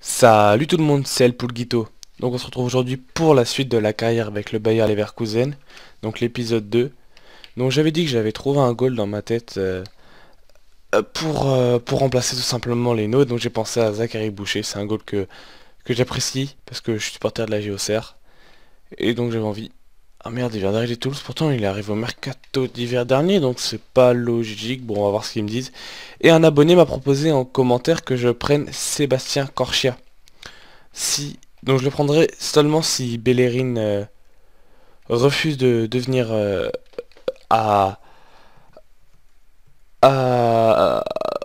Salut tout le monde, c'est El Pulguito. Donc on se retrouve aujourd'hui pour la suite de la carrière avec le Bayer Leverkusen, donc l'épisode 2. Donc j'avais dit que j'avais trouvé un goal dans ma tête euh, euh, pour, euh, pour remplacer tout simplement les nôtres, donc j'ai pensé à Zachary Boucher, c'est un goal que, que j'apprécie parce que je suis supporter de la GOCR. Et donc j'avais envie ah merde, il vient d'arriver Toulouse, pourtant il arrive au mercato d'hiver dernier, donc c'est pas logique, bon on va voir ce qu'ils me disent. Et un abonné m'a proposé en commentaire que je prenne Sébastien Corchia. Si... Donc je le prendrai seulement si Bellerin euh, refuse de, venir euh, à,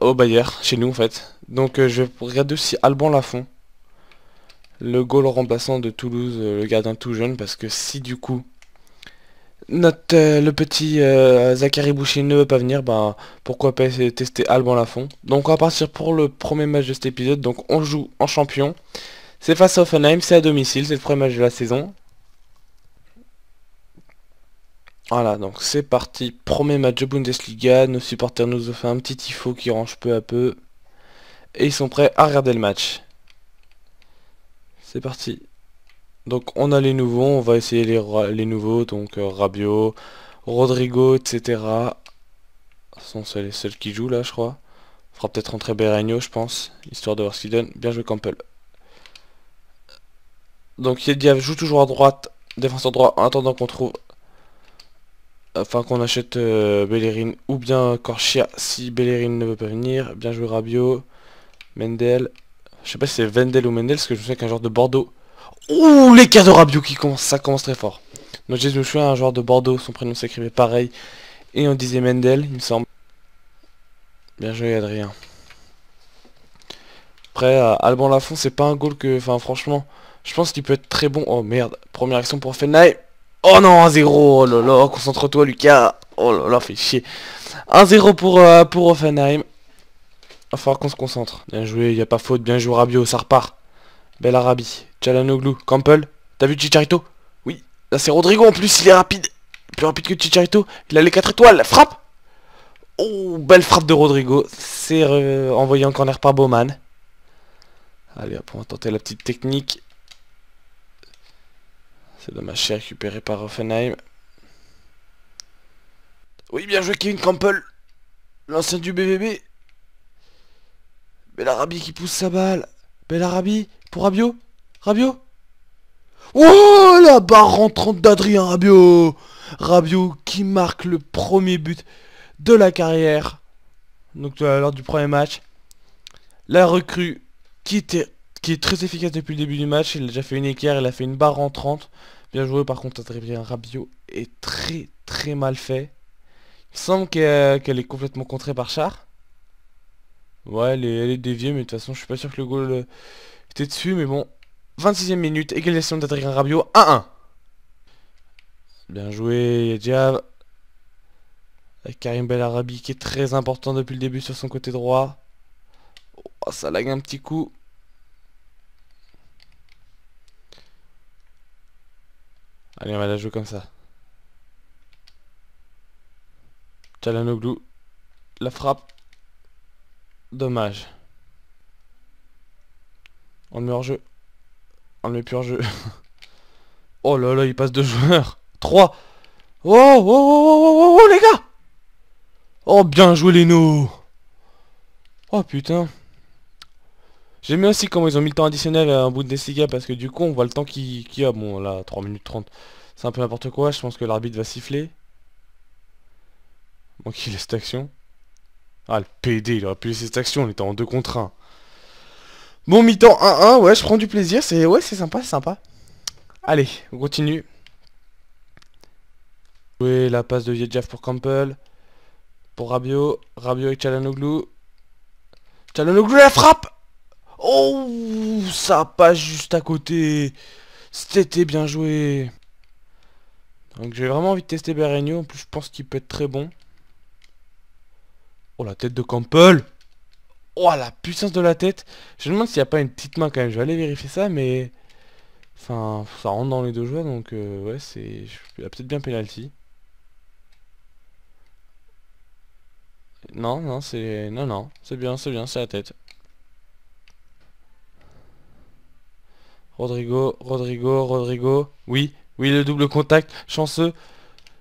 au Bayer, chez nous en fait. Donc euh, je regarde aussi Alban Lafont, le goal remplaçant de Toulouse, le gardien tout jeune, parce que si du coup notre, euh, le petit euh, Zachary Boucher ne veut pas venir, ben, pourquoi pas essayer de tester Alban Lafont. Donc on va partir pour le premier match de cet épisode, donc on joue en champion. C'est face à Offenheim, c'est à domicile, c'est le premier match de la saison. Voilà, donc c'est parti, premier match de Bundesliga, nos supporters nous ont fait un petit tifo qui range peu à peu. Et ils sont prêts à regarder le match. C'est parti. Donc on a les nouveaux, on va essayer les, nouveaux, donc euh, Rabio, Rodrigo, etc. sont les seuls qui jouent là je crois. Il fera peut-être rentrer Berenio je pense, histoire de voir ce qu'il donne. Bien joué Campbell. Donc Yediav joue toujours à droite, défenseur droit, en attendant qu'on trouve... Enfin qu'on achète euh, Bellerin ou bien Corchia si Bellerin ne veut pas venir. Bien joué Rabio, Mendel. Je sais pas si c'est Vendel ou Mendel parce que je sais qu'un genre de Bordeaux Ouh, les de Rabiot qui commence, ça commence très fort. Donc Jésus un joueur de Bordeaux, son prénom s'écrivait pareil. Et on disait Mendel, il me semble. Bien joué Adrien. Après, euh, Alban Lafont, c'est pas un goal que... Enfin, franchement, je pense qu'il peut être très bon. Oh merde, première action pour Offenheim Oh non, 1-0, oh là concentre-toi Lucas. Oh là là, fait chier. 1-0 pour, euh, pour Offenheim. Il va falloir qu'on se concentre. Bien joué, il n'y a pas faute, bien joué Rabio, ça repart. Belle Arabie. Chalanoglu, Campbell, t'as vu Chicharito Oui, là c'est Rodrigo en plus, il est rapide. Plus rapide que Chicharito, il a les 4 étoiles, frappe Oh, belle frappe de Rodrigo, c'est envoyé en corner par Bowman. Allez hop, on va tenter la petite technique. C'est dommage, c'est récupéré par Offenheim. Oui, bien joué Kevin Campbell, l'ancien du BVB. Belarabi qui pousse sa balle. Belarabi pour Rabiot. Rabio, Oh la barre rentrante d'Adrien Rabio Rabio qui marque le premier but de la carrière. Donc euh, lors du premier match. La recrue qui, était, qui est très efficace depuis le début du match. Il a déjà fait une équerre, il a fait une barre rentrante. Bien joué par contre Adrien Rabio est très très mal fait. Il semble euh, qu'elle est complètement contrée par Char. Ouais, elle est déviée, mais de toute façon, je suis pas sûr que le goal euh, était dessus, mais bon, 26e minute, égalisation d'Adrien Rabiot, 1-1. Bien joué, Diab. Avec Karim Belarabi qui est très important depuis le début sur son côté droit. Oh, ça lag un petit coup. Allez, on va la jouer comme ça. Glu, La frappe. Dommage. On le met hors jeu. Un de mes pires jeux. oh là là, il passe deux joueurs. Trois. Oh, oh, oh, oh, oh, les gars Oh, bien joué, les nous Oh, putain. J'aime aussi comment ils ont mis le temps additionnel à un bout de Destiga parce que du coup, on voit le temps qu'il y a. Bon, là, 3 minutes 30. C'est un peu n'importe quoi. Je pense que l'arbitre va siffler. Bon, qui laisse cette action. Ah, le PD, il aurait pu laisser cette action. On était en 2 contre 1. Bon mi-temps 1-1, ouais, je prends du plaisir, c'est ouais, c'est sympa, c'est sympa. Allez, on continue. Oui, la passe de Vietjaf pour Campbell. Pour Rabio, Rabio et Chalanoglu. Chalanoglu la frappe Oh, ça passe juste à côté. C'était bien joué. Donc j'ai vraiment envie de tester Berenio, en plus je pense qu'il peut être très bon. Oh la tête de Campbell Oh la puissance de la tête Je me demande s'il n'y a pas une petite main quand même, je vais aller vérifier ça mais... Enfin, ça rentre dans les deux joueurs donc euh, ouais c'est... Il a peut-être bien penalty. Non, non, c'est... Non, non, c'est bien, c'est bien, c'est la tête. Rodrigo, Rodrigo, Rodrigo. Oui, oui, le double contact, chanceux.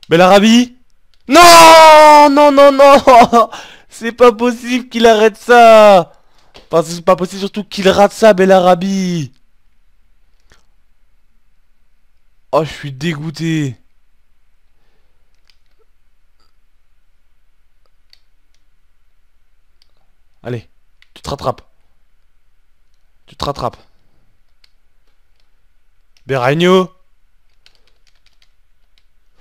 Belarabi Non Non, non, non C'est pas possible qu'il arrête ça Enfin, c'est pas possible surtout qu'il rate ça, Belarabi Oh, je suis dégoûté Allez, tu te rattrapes. Tu te rattrapes. Beragno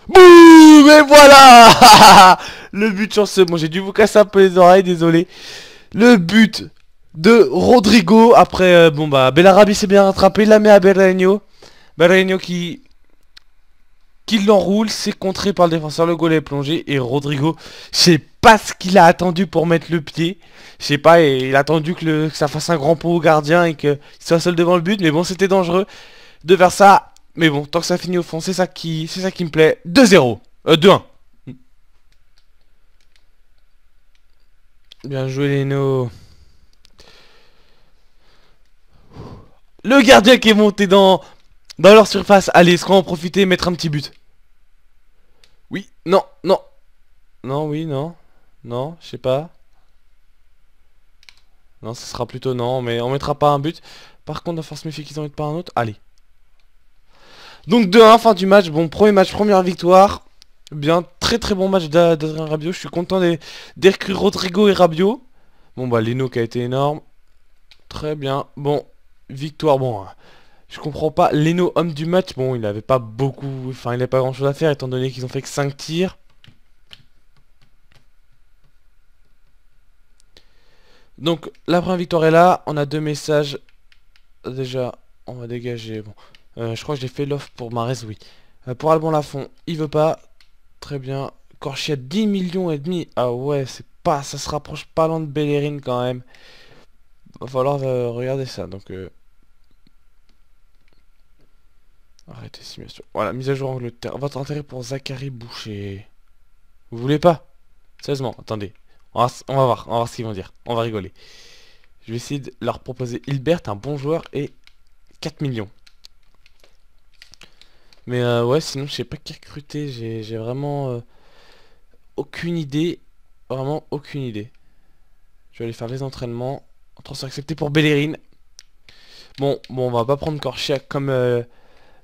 Boum Et voilà le but chanceux. Bon, j'ai dû vous casser un peu les oreilles, désolé. Le but de Rodrigo. Après, euh, bon, bah, Bellarabi s'est bien rattrapé. il La met à Berreño. Berreño qui... Qui l'enroule, c'est contré par le défenseur, le goal est plongé et Rodrigo, je sais pas ce qu'il a attendu pour mettre le pied, je sais pas, il a attendu que, ça fasse un grand pot au gardien et qu'il soit seul devant le but, mais bon c'était dangereux de faire ça mais bon, tant que ça finit au fond, c'est ça qui, c'est ça qui me plaît. 2-0. Euh, 2-1. Bien joué, Leno. Le gardien qui est monté dans, dans leur surface. Allez, est-ce qu'on en profiter et mettre un petit but Oui, non, non. Non, oui, non. Non, je sais pas. Non, ce sera plutôt non, mais on mettra pas un but. Par contre, la force méfier qu'ils en mettent pas un autre. Allez. Donc 2-1, fin du match. Bon, premier match, première victoire. Bien, très très bon match d'Adrien Rabio. Je suis content d'écrire Rodrigo et Rabio. Bon bah Leno qui a été énorme. Très bien. Bon, victoire. Bon, hein. je comprends pas. Leno, homme du match. Bon, il n'avait pas beaucoup... Enfin, il n'avait pas grand chose à faire étant donné qu'ils ont fait que 5 tirs. Donc, la première victoire est là. On a deux messages. Déjà, on va dégager. Bon, euh, je crois que j'ai fait l'offre pour Mares, oui. Euh, pour Albon Lafont, il veut pas. Très bien. Corchia 10 millions et demi. Ah ouais, c'est pas, ça se rapproche pas loin de Bellerin quand même. Va falloir euh, regarder ça. Donc euh. arrêtez simulation. Voilà, mise à jour Angleterre. Votre intérêt pour Zachary Boucher. Vous voulez pas Sérieusement, attendez. on va, voir, on va voir ce qu'ils vont dire. On va rigoler. Je vais essayer de leur proposer Hilbert, un bon joueur et 4 millions. Mais euh, ouais, sinon, je sais pas qui recruter. J'ai vraiment euh, aucune idée. Vraiment aucune idée. Je vais aller faire les entraînements. Transfert accepté pour Bellerine. Bon, bon, on va pas prendre Corchia comme euh,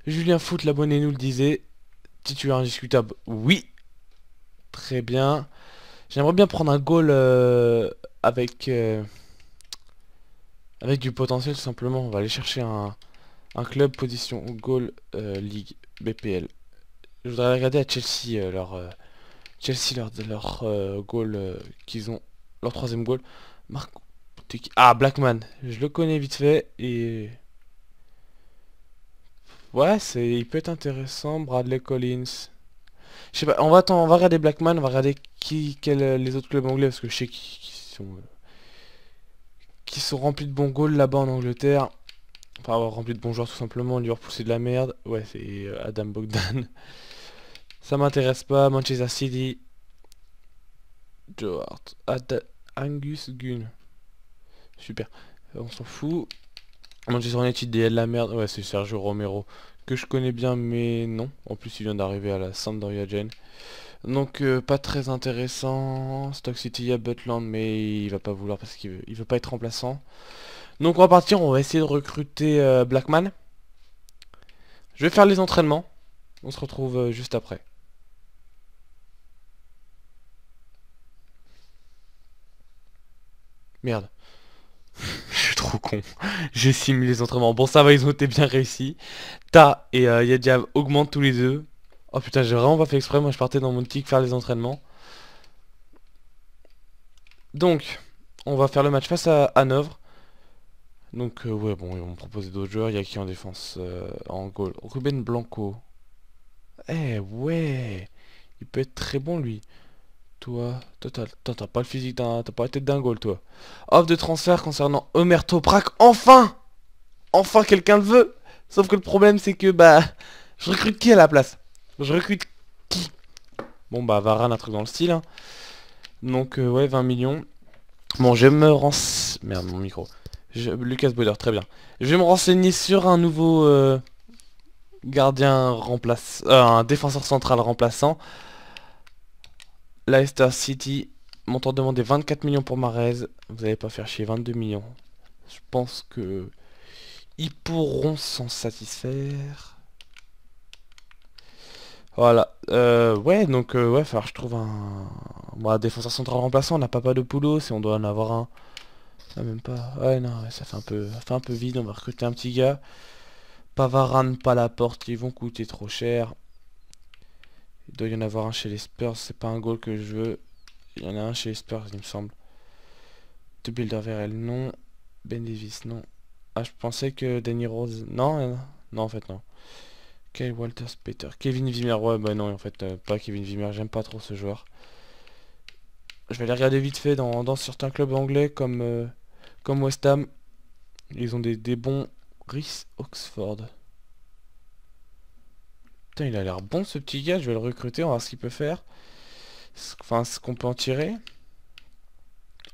Julien Foot, l'abonné, nous le disait. Titulaire indiscutable, oui. Très bien. J'aimerais bien prendre un goal avec avec du potentiel tout simplement. On va aller chercher un, un club position Goal euh, League BPL. Je voudrais regarder à Chelsea euh, leur euh, Chelsea leur leur goal qu'ils ont leur troisième goal. Marc ah Blackman, je le connais vite fait et ouais c'est il peut être intéressant Bradley Collins. Je sais pas, on va on va regarder Blackman, on va regarder qui quel, les autres clubs anglais parce que je sais qui, sont qui sont remplis de bons goals là-bas en Angleterre. Enfin, avoir rempli de bons tout simplement. lui repousser de la merde. Ouais, c'est euh, Adam Bogdan. Ça m'intéresse pas. Manchester City. Joe Angus Gunn. Super. On s'en fout. Manchester United, DL la merde. Ouais, c'est Sergio Romero. Que je connais bien, mais non. En plus, il vient d'arriver à la Sampdoria Gen Donc, euh, pas très intéressant. Stock City, à Butland, mais il va pas vouloir parce qu'il veut, il veut pas être remplaçant. Donc on va partir, on va essayer de recruter euh, Blackman. Je vais faire les entraînements. On se retrouve euh, juste après. Merde. Je suis trop con. J'ai simulé les entraînements. Bon ça va, ils ont été bien réussis. Ta et euh, Yadjav augmentent tous les deux. Oh putain, j'ai vraiment pas fait exprès. Moi je partais dans mon tic faire les entraînements. Donc, on va faire le match face à Hanovre. Donc euh, ouais bon ils vont me proposer d'autres joueurs, il y a qui en défense euh, en goal Ruben Blanco. Eh ouais Il peut être très bon lui. Toi, toi t'as pas le physique d'un. T'as pas la tête d'un goal toi. Offre de transfert concernant Omer Toprak, enfin Enfin quelqu'un le veut Sauf que le problème c'est que bah. Je recrute qui à la place Je recrute qui Bon bah Varane un truc dans le style. Hein. Donc euh, ouais 20 millions. Bon je me rends. Merde mon micro. Lucas Boulder très bien. Je vais me renseigner sur un nouveau euh, gardien remplaçant, euh, un défenseur central remplaçant. Leicester City, montant demandé 24 millions pour Marez. Vous n'allez pas faire chier 22 millions. Je pense que ils pourront s'en satisfaire. Voilà. Euh, ouais, donc ouais, que je trouve un... défenseur central remplaçant, on n'a pas pas de poulot, si on doit en avoir un même pas. Ouais, non, ça fait un peu, fait un peu vide. On va recruter un petit gars. Pavaran, pas la porte. Ils vont coûter trop cher. Il doit y en avoir un chez les Spurs. C'est pas un goal que je veux. Il y en a un chez les Spurs, il me semble. De Builder VRL, non. Ben Davis, non. Ah, je pensais que Danny Rose... Non, euh, non, en fait, non. Kyle Walters, Peter. Kevin Vimmer, ouais, bah non, en fait, euh, pas Kevin Vimmer. J'aime pas trop ce joueur. Je vais les regarder vite fait dans, certains clubs anglais, comme... Euh, comme West Ham, ils ont des, bons Rhys Oxford. Putain, il a l'air bon ce petit gars, je vais le recruter, on va voir ce qu'il peut faire. Enfin, ce qu'on peut en tirer.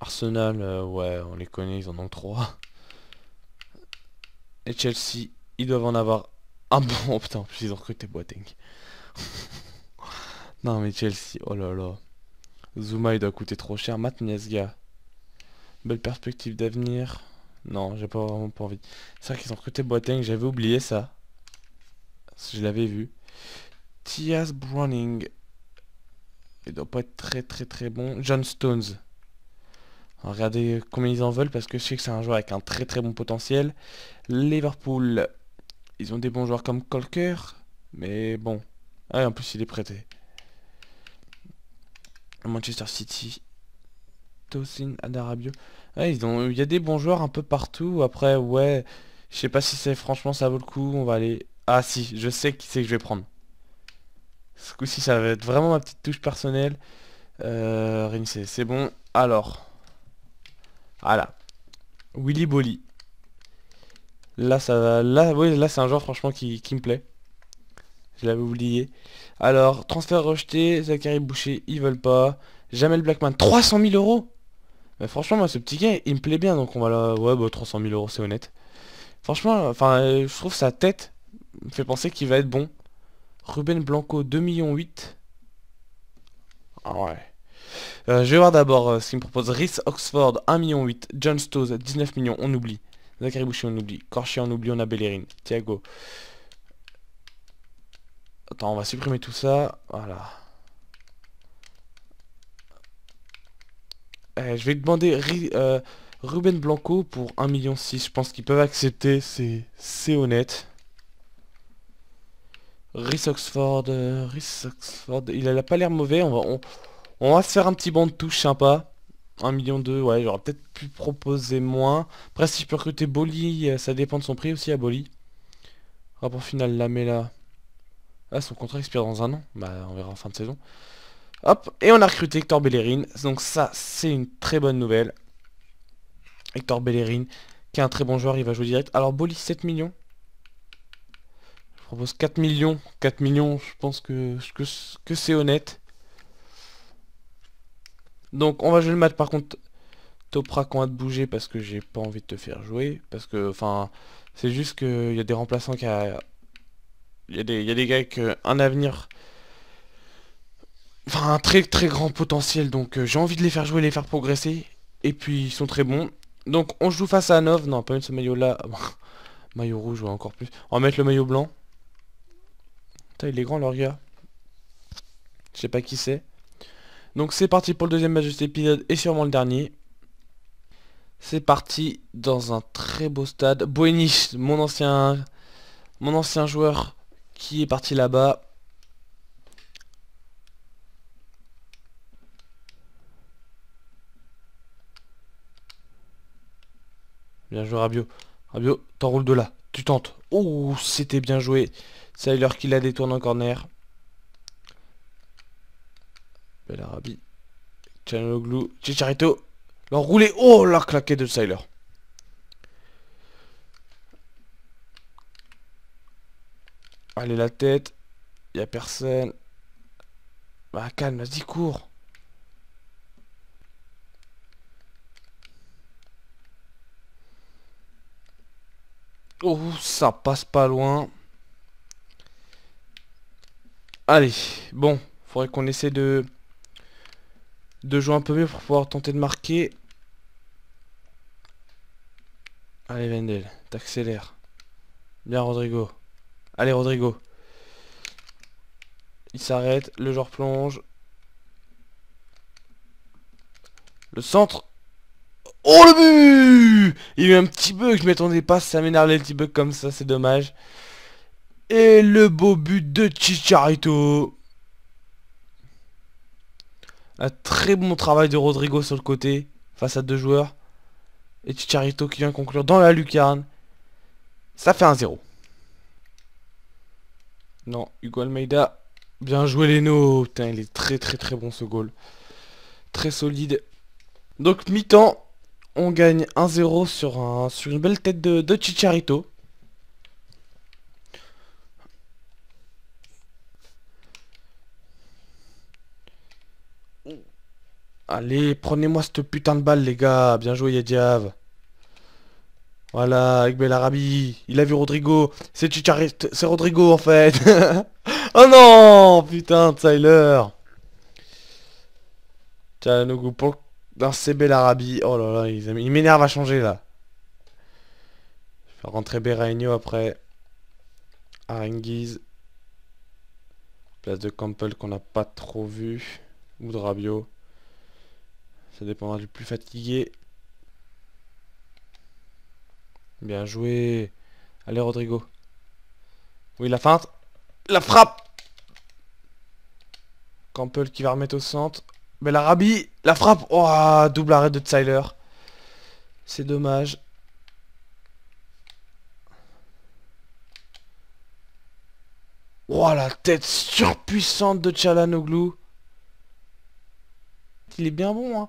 Arsenal, euh, ouais, on les connaît, ils en ont trois. Et Chelsea, ils doivent en avoir un bon. Oh, putain, en ils ont recruté Boateng. non mais Chelsea, oh là là. Zuma il doit coûter trop cher. gars. Belle perspective d'avenir. Non, j'ai pas vraiment envie. C'est vrai qu'ils ont recruté Boateng, j'avais oublié ça. Je l'avais vu. Tias Browning. Il doit pas être très très très bon. John Stones. regardez combien ils en veulent parce que je sais que c'est un joueur avec un très très bon potentiel. Liverpool. Ils ont des bons joueurs comme Colker. Mais bon. Ah, en plus il est prêté. Manchester City. Tosin Adarabio. ils ont... Il y a des bons joueurs un peu partout. Après, ouais, je sais pas si c'est franchement ça vaut le coup. On va aller... Ah si, je sais qui c'est que je vais prendre. Ce coup-ci, ça va être vraiment ma petite touche personnelle. Euh, c'est bon. Alors. Voilà. Willy Bolly. Là, ça va... Là, oui, là c'est un joueur franchement qui, qui me plaît. Je l'avais oublié. Alors, transfert rejeté, Zachary Boucher, ils veulent pas. Jamel Blackman, 300 000 euros franchement, moi, ce petit gars, il me plaît bien, donc on va là... Ouais, bah, 300 000 euros, c'est honnête. Franchement, enfin, euh, je trouve sa tête me fait penser qu'il va être bon. Ruben Blanco, 2 millions 8. Ah ouais. Euh, je vais voir d'abord euh, ce qu'il me propose. Rhys Oxford, 1 million 8. John Stones, 19 millions, on oublie. Zachary Boucher, on oublie. Corchier, on oublie, on a Bellerin. Thiago. Attends, on va supprimer tout ça. Voilà. Euh, je vais demander euh, Ruben Blanco pour 1,6 million. Je pense qu'ils peuvent accepter, c'est honnête. Rhys Oxford, euh, Oxford, il a, pas l'air mauvais, on va, on, va se faire un petit banc de touche sympa. 1,2 million ouais, j'aurais peut-être pu proposer moins. Après, si je peux recruter Boli, ça dépend de son prix aussi à Boli. Rapport final, la là. Ah, son contrat expire dans un an. Bah, on verra en fin de saison. Hop, et on a recruté Hector Bellerin. Donc ça, c'est une très bonne nouvelle. Hector Bellerin, qui est un très bon joueur, il va jouer direct. Alors Boli, 7 millions. Je propose 4 millions. 4 millions, je pense que, que c'est honnête. Donc on va jouer le match par contre. Topra qu'on va te bouger parce que j'ai pas envie de te faire jouer. Parce que, enfin, c'est juste qu'il y a des remplaçants qui a... Il y, y, a des gars avec euh, un avenir Enfin, un très très grand potentiel, donc euh, j'ai envie de les faire jouer, les faire progresser. Et puis, ils sont très bons. Donc, on joue face à Nov. Non, pas même ce maillot-là. maillot rouge, ou encore plus. On va mettre le maillot blanc. Putain, il est grand, leur gars. Je sais pas qui c'est. Donc, c'est parti pour le deuxième match de cet épisode et sûrement le dernier. C'est parti dans un très beau stade. Boenich, mon ancien, mon ancien joueur qui est parti là-bas. Bien joué Rabio. Rabio, t'enroules de là. Tu tentes. Oh, c'était bien joué. Sailor qui la détourne en corner. Bel Arabie, Chanoglu. Chicharito. L'enroulé. Oh, la claqué de Sailor. Allez, la tête. Y a personne. Bah, calme, vas-y, cours. Oh, ça passe pas loin. Allez, bon, faudrait qu'on essaie de de jouer un peu mieux pour pouvoir tenter de marquer. Allez Vendel, t'accélères. Bien Rodrigo. Allez Rodrigo. Il s'arrête, le joueur plonge. Le centre Oh le but Il y a eu un petit bug, je m'attendais pas, ça m'énervait le petit bug comme ça, c'est dommage. Et le beau but de Chicharito. Un très bon travail de Rodrigo sur le côté, face à deux joueurs. Et Chicharito qui vient conclure dans la lucarne. Ça fait un 0. Non, Hugo Almeida. Bien joué Leno. Putain, il est très très très bon ce goal. Très solide. Donc mi-temps, on gagne 1-0 sur, un, sur une belle tête de, Chicharito. Allez, prenez-moi cette putain de balle, les gars. Bien joué, Yadiav. Voilà, avec Belarabi. Il a vu Rodrigo. C'est Chicharito. C'est Rodrigo, en fait. oh non Putain, Tyler. Tiens, nos dans CB l'Arabie. Oh là là, il m'énerve à changer là. Je vais faire rentrer Beraigno après. Arenguiz. Place de Campbell qu'on n'a pas trop vu. Ou de Rabio. Ça dépendra du plus fatigué. Bien joué. Allez Rodrigo. Oui la feinte. La frappe Campbell qui va remettre au centre. Mais l'Arabie, la frappe Oh, double arrêt de Tyler. C'est dommage. Oh, la tête surpuissante de Chalanoglu. Il est bien bon, hein.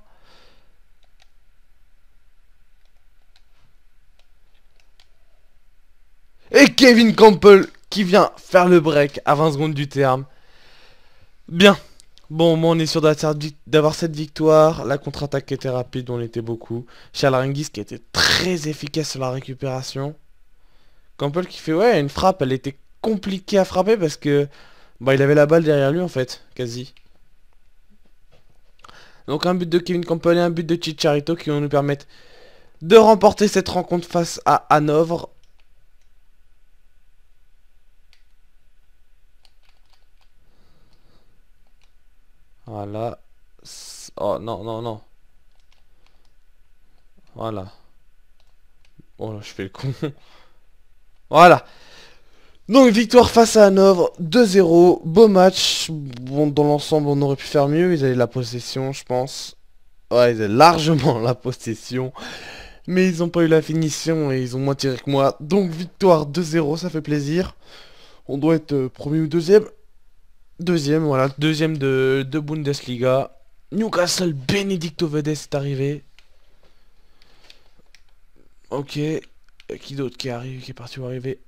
Et Kevin Campbell qui vient faire le break à 20 secondes du terme. Bien. Bon, moi on est sûr d'avoir cette victoire. La contre-attaque était rapide, on était beaucoup. Rengis qui était très efficace sur la récupération. Campbell qui fait ouais une frappe, elle était compliquée à frapper parce que bah il avait la balle derrière lui en fait, quasi. Donc un but de Kevin Campbell et un but de Chicharito qui vont nous permettre de remporter cette rencontre face à Hanovre Voilà. Oh non, non, non. Voilà. Oh je fais le con. voilà. Donc victoire face à Hanovre, 2-0, beau match, bon dans l'ensemble on aurait pu faire mieux, ils avaient la possession je pense, ouais ils avaient largement la possession, mais ils n'ont pas eu la finition et ils ont moins tiré que moi, donc victoire 2-0 ça fait plaisir, on doit être euh, premier ou deuxième, Deuxième, voilà, deuxième de, de Bundesliga. Newcastle, Benedicto Vedes est arrivé. Ok, euh, qui d'autre qui qui est parti ou arrivé,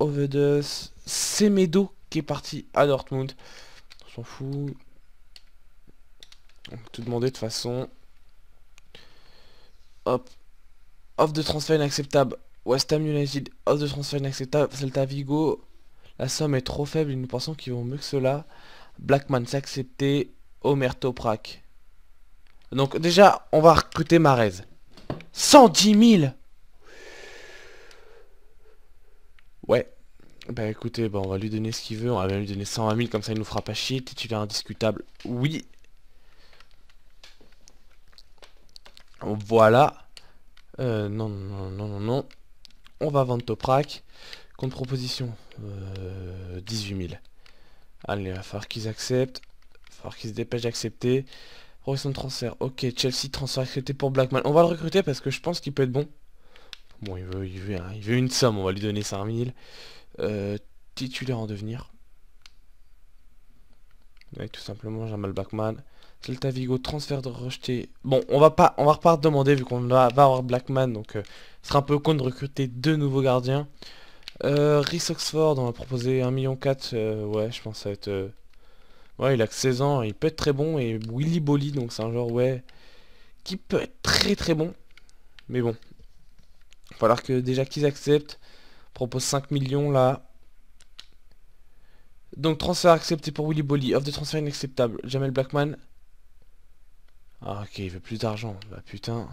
Ovedes, Semedo qui est parti à Dortmund. On s'en fout. On tout demander de façon. Hop. Off de transfert inacceptable. West Ham United, off de transfert inacceptable. Celta Vigo. La somme est trop faible et nous pensons qu'ils vont mieux que cela. Blackman s'accepter. accepté. Toprak. Donc déjà, on va recruter Marez. 110 000 Ouais. Bah écoutez, bah, on va lui donner ce qu'il veut. On va même lui donner 120 000, comme ça il nous fera pas chier. Titulaire indiscutable, oui. Voilà. Euh, non, non, non, non, non. On va vendre Toprak. Compte proposition, euh, 18 000. Allez, il va falloir qu'ils acceptent. Il va falloir qu'ils se dépêchent d'accepter. Progression de transfert, ok. Chelsea, transfert accepté pour Blackman. On va le recruter parce que je pense qu'il peut être bon. Bon, il veut, il veut, hein, une somme, on va lui donner 5 000. Euh, titulaire en devenir. tout simplement, Jamal Blackman. Celta Vigo, transfert de rejeté. Bon, on va pas, on va repart demander vu qu'on va, avoir Blackman, donc euh, ce sera un peu con de recruter deux nouveaux gardiens. Euh, Rhys Oxford, on va proposer 1 million. 4 euh, ouais, je pense que ça être... Euh, ouais, il a que 16 ans, il peut être très bon. Et Willy Bolly, donc c'est un genre, ouais, qui peut être très très bon. Mais bon. va falloir que déjà qu'ils acceptent. propose 5 millions là. Donc transfert accepté pour Willy Bolly. Offre de transfert inacceptable. Jamel Blackman. Ah ok, il veut plus d'argent. Bah putain.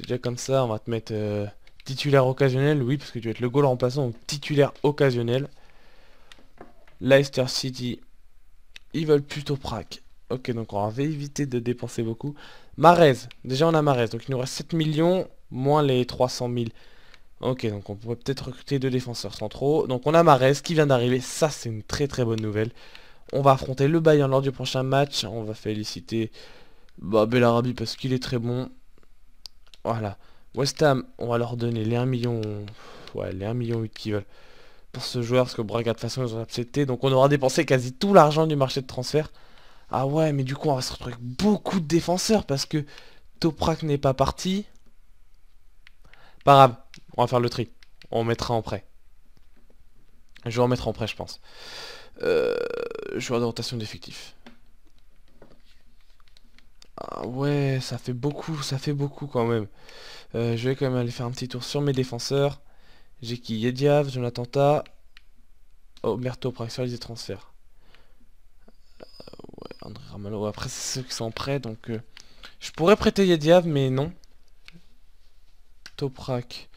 Déjà comme ça, on va te mettre... Euh... Titulaire occasionnel, oui, parce que tu vas être le goal remplaçant, donc titulaire occasionnel. Leicester City, ils veulent plutôt Prague. Ok, donc on va éviter de dépenser beaucoup. Marez, déjà on a Marez, donc il nous reste 7 millions, moins les 300 000. Ok, donc on pourrait peut-être recruter deux défenseurs centraux. Donc on a Marez qui vient d'arriver, ça c'est une très très bonne nouvelle. On va affronter le Bayern lors du prochain match, on va féliciter bah, parce qu'il est très bon. Voilà. West Ham, on va leur donner les 1 million... Ouais, les 1 million 8 qu'ils veulent pour ce joueur, parce que Braga, de toute façon, ils ont accepté. Donc on aura dépensé quasi tout l'argent du marché de transfert. Ah ouais, mais du coup, on va se retrouver avec beaucoup de défenseurs, parce que Toprak n'est pas parti. Pas grave, on va faire le tri. On mettra en prêt. Je vais en mettre en prêt, je pense. Euh, joueur de rotation d'effectifs. Ah ouais, ça fait beaucoup, ça fait beaucoup quand même. Euh, je vais quand même aller faire un petit tour sur mes défenseurs. J'ai qui Yediav, Jonathan Ta, Omerto, oh, pour Sur les transferts. Euh, ouais, André Ramalho. Après, c'est ceux qui sont prêts. donc euh, je pourrais prêter Yediav, mais non. Toprak.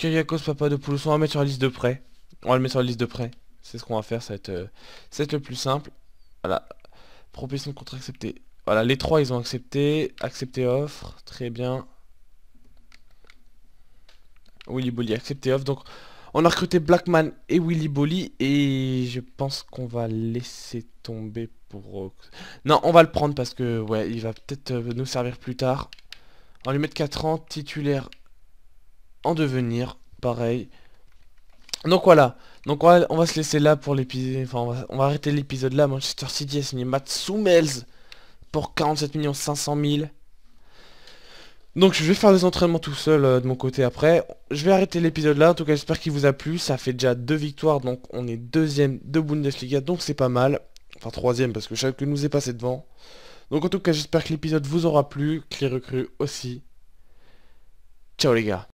de Papadopoulos, on va mettre sur la liste de prêts. On va le mettre sur la liste de prêts. C'est ce qu'on va faire, ça va être, le plus simple. Voilà. Proposition de contrat acceptée. Voilà, les trois, ils ont accepté. Accepté offre. Très bien. Willy Bolly accepté off. Donc on a recruté Blackman et Willy Bolly et je pense qu'on va laisser tomber pour... Euh, non, on va le prendre parce que ouais, il va peut-être euh, nous servir plus tard. On lui mettre 4 ans, titulaire en devenir, pareil. Donc voilà, donc on va, on va se laisser là pour l'épisode, enfin on va, on va arrêter l'épisode là. Manchester City a signé Matt Soumels pour 47 500 000. Donc je vais faire les entraînements tout seul euh, de mon côté après. Je vais arrêter l'épisode là, en tout cas j'espère qu'il vous a plu. Ça fait déjà deux victoires, donc on est deuxième de Bundesliga, donc c'est pas mal. Enfin troisième parce que chacun nous est passé devant. Donc en tout cas j'espère que l'épisode vous aura plu, que les recrues aussi. Ciao les gars